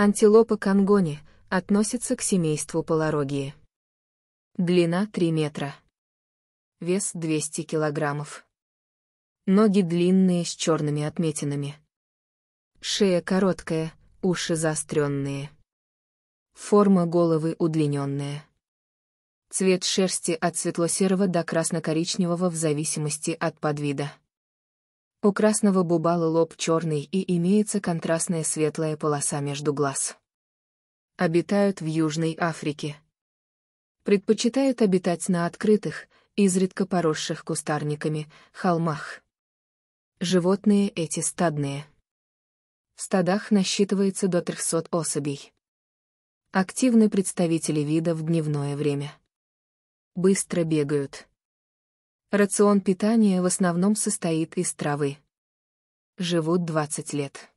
Антилопа конгони относится к семейству полорогии. Длина 3 метра. Вес 200 килограммов. Ноги длинные с черными отметинами. Шея короткая, уши заостренные. Форма головы удлиненная. Цвет шерсти от светло-серого до красно-коричневого в зависимости от подвида. У красного бубала лоб черный и имеется контрастная светлая полоса между глаз. Обитают в Южной Африке. Предпочитают обитать на открытых, изредка поросших кустарниками, холмах. Животные эти стадные. В стадах насчитывается до 300 особей. Активны представители вида в дневное время. Быстро бегают. Рацион питания в основном состоит из травы. Живут 20 лет.